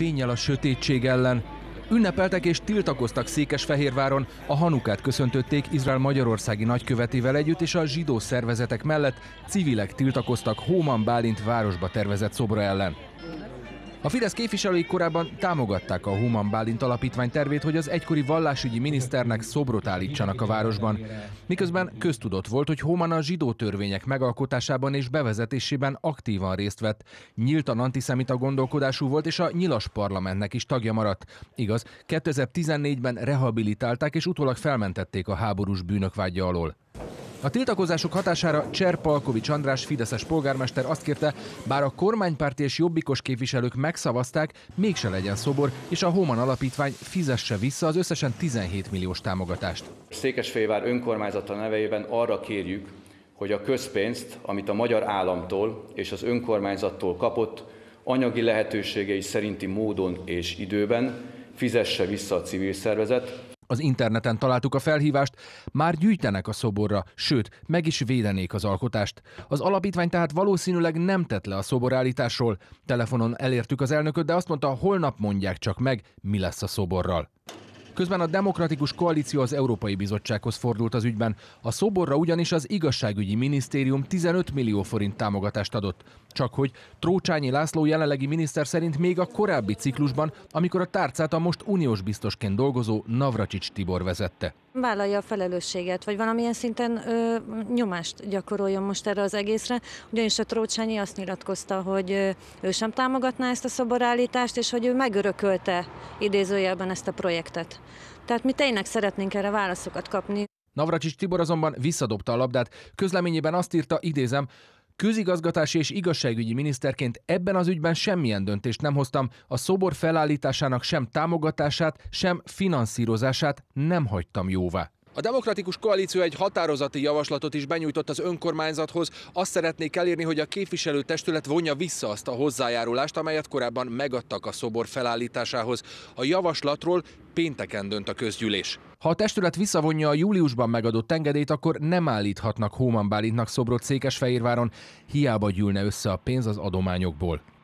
fényjel a sötétség ellen. Ünnepeltek és tiltakoztak Székesfehérváron, a Hanukát köszöntötték Izrael Magyarországi nagykövetével együtt, és a zsidó szervezetek mellett civilek tiltakoztak Hóman Bálint városba tervezett szobra ellen. A Fidesz képviselői korábban támogatták a Human Bálint alapítvány tervét, hogy az egykori vallásügyi miniszternek szobrot állítsanak a városban. Miközben köztudott volt, hogy Human a zsidó törvények megalkotásában és bevezetésében aktívan részt vett. Nyíltan antiszemita gondolkodású volt, és a nyilas parlamentnek is tagja maradt. Igaz, 2014-ben rehabilitálták és utólag felmentették a háborús bűnök vágya alól. A tiltakozások hatására Cserpalkovics András Fideszes polgármester azt kérte, bár a kormánypárti és jobbikos képviselők megszavazták, mégse legyen szobor, és a Homan Alapítvány fizesse vissza az összesen 17 milliós támogatást. Székesfehérvár önkormányzata nevében arra kérjük, hogy a közpénzt, amit a magyar államtól és az önkormányzattól kapott, anyagi lehetőségei szerinti módon és időben fizesse vissza a civil szervezet, az interneten találtuk a felhívást, már gyűjtenek a szoborra, sőt, meg is védenék az alkotást. Az alapítvány tehát valószínűleg nem tett le a szoborállításról. Telefonon elértük az elnököt, de azt mondta, holnap mondják csak meg, mi lesz a szoborral. Közben a Demokratikus Koalíció az Európai Bizottsághoz fordult az ügyben. A szoborra ugyanis az igazságügyi minisztérium 15 millió forint támogatást adott. Csak hogy Trócsányi László jelenlegi miniszter szerint még a korábbi ciklusban, amikor a tárcát a most uniós biztosként dolgozó Navracsics Tibor vezette. Vállalja a felelősséget, vagy valamilyen szinten ö, nyomást gyakoroljon most erre az egészre, ugyanis a Trócsányi azt nyilatkozta, hogy ő sem támogatná ezt a szoborállítást, és hogy ő megörökölte idézőjelben ezt a projektet. Tehát mi tényleg szeretnénk erre válaszokat kapni. Navracsics Tibor azonban visszadobta a labdát. Közleményében azt írta, idézem, Közigazgatási és igazságügyi miniszterként ebben az ügyben semmilyen döntést nem hoztam, a szobor felállításának sem támogatását, sem finanszírozását nem hagytam jóvá. A Demokratikus Koalíció egy határozati javaslatot is benyújtott az önkormányzathoz. Azt szeretnék elérni, hogy a képviselőtestület vonja vissza azt a hozzájárulást, amelyet korábban megadtak a szobor felállításához. A javaslatról pénteken dönt a közgyűlés. Ha a testület visszavonja a júliusban megadott engedélyt, akkor nem állíthatnak Hóman Bálintnak szobrot Székesfehérváron, hiába gyűlne össze a pénz az adományokból.